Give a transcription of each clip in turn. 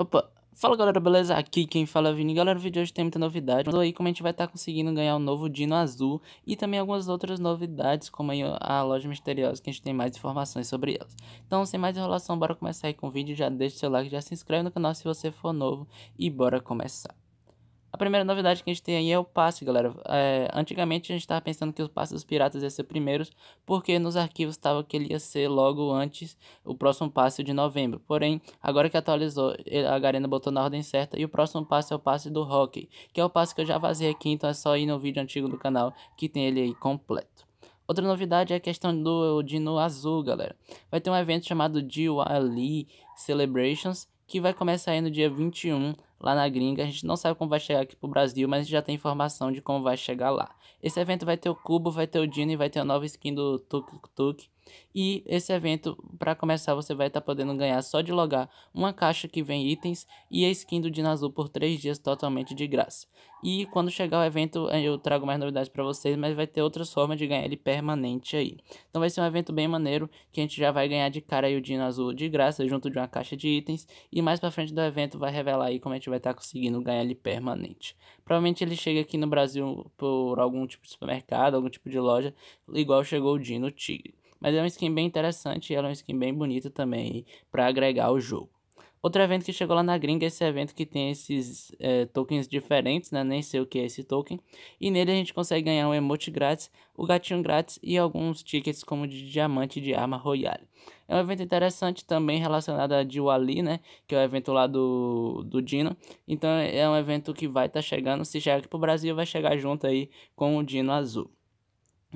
Opa, fala galera, beleza? Aqui quem fala é Vini. Galera, o vídeo de hoje tem muita novidade. Mandou aí como a gente vai estar tá conseguindo ganhar o um novo Dino Azul e também algumas outras novidades, como a loja misteriosa, que a gente tem mais informações sobre elas. Então, sem mais enrolação, bora começar aí com o vídeo. Já deixa o seu like, já se inscreve no canal se você for novo e bora começar. A primeira novidade que a gente tem aí é o passe, galera. É, antigamente a gente estava pensando que o passe dos piratas ia ser primeiro porque nos arquivos estava que ele ia ser logo antes o próximo passe de novembro. Porém, agora que atualizou, a Garena botou na ordem certa e o próximo passe é o passe do hockey, que é o passe que eu já vazei aqui, então é só ir no vídeo antigo do canal que tem ele aí completo. Outra novidade é a questão do Dino Azul, galera. Vai ter um evento chamado DIY Celebrations que vai começar aí no dia 21 lá na gringa. A gente não sabe como vai chegar aqui pro Brasil, mas a gente já tem informação de como vai chegar lá. Esse evento vai ter o Cubo, vai ter o Dino e vai ter a nova skin do Tuk Tuk. E esse evento, para começar, você vai estar tá podendo ganhar só de logar uma caixa que vem itens e a skin do Dinazul por 3 dias totalmente de graça. E quando chegar o evento, eu trago mais novidades para vocês, mas vai ter outras formas de ganhar ele permanente aí. Então vai ser um evento bem maneiro, que a gente já vai ganhar de cara aí o Dinazul de graça, junto de uma caixa de itens. E mais para frente do evento vai revelar aí como a gente vai estar tá conseguindo ganhar ele permanente. Provavelmente ele chega aqui no Brasil por algum tipo de supermercado, algum tipo de loja, igual chegou o Dino Tigre. Mas é uma skin bem interessante e ela é uma skin bem bonita também para agregar o jogo. Outro evento que chegou lá na gringa é esse evento que tem esses é, tokens diferentes, né? Nem sei o que é esse token. E nele a gente consegue ganhar um emote grátis, o gatinho grátis e alguns tickets como de diamante de arma royale. É um evento interessante também relacionado a Diwali, né? Que é o evento lá do, do Dino. Então é um evento que vai estar tá chegando. Se chegar aqui pro Brasil, vai chegar junto aí com o Dino Azul.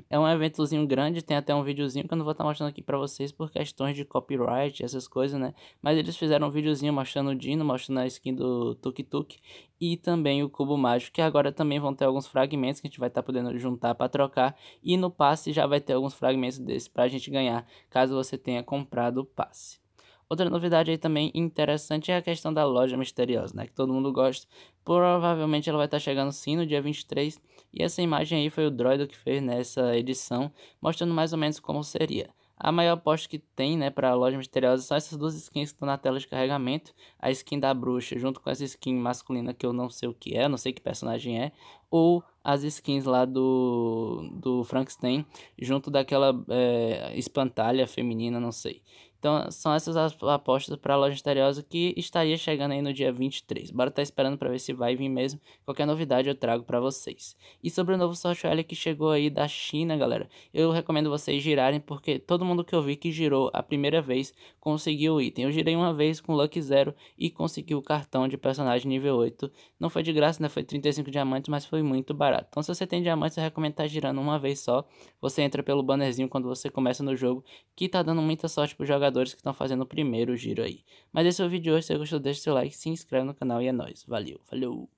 É um eventozinho grande, tem até um videozinho que eu não vou estar tá mostrando aqui para vocês por questões de copyright, essas coisas, né? Mas eles fizeram um videozinho mostrando o Dino, mostrando a skin do Tuk Tuk e também o Cubo Mágico, que agora também vão ter alguns fragmentos que a gente vai estar tá podendo juntar para trocar. E no passe já vai ter alguns fragmentos desses para a gente ganhar, caso você tenha comprado o passe. Outra novidade aí também interessante é a questão da loja misteriosa, né? Que todo mundo gosta. Provavelmente ela vai estar tá chegando sim no dia 23. E essa imagem aí foi o Droido que fez nessa edição, mostrando mais ou menos como seria. A maior aposta que tem, né, para a loja misteriosa são essas duas skins que estão na tela de carregamento, a skin da bruxa junto com essa skin masculina que eu não sei o que é, não sei que personagem é, ou as skins lá do do Frankenstein junto daquela é, espantalha feminina, não sei. Então, são essas as apostas para a loja misteriosa que estaria chegando aí no dia 23. Bora estar tá esperando para ver se vai vir mesmo. Qualquer novidade eu trago para vocês. E sobre o novo software que chegou aí da China, galera, eu recomendo vocês girarem porque todo mundo que eu vi que girou a primeira vez conseguiu o item. Eu girei uma vez com Luck Zero e consegui o cartão de personagem nível 8. Não foi de graça, né? Foi 35 diamantes, mas foi muito barato. Então, se você tem diamantes, eu recomendo estar tá girando uma vez só. Você entra pelo bannerzinho quando você começa no jogo, que tá dando muita sorte pro jogador jogadores que estão fazendo o primeiro giro aí. Mas esse é o vídeo de hoje. Se você gostou, deixa seu like, se inscreve no canal e é nóis. Valeu, valeu!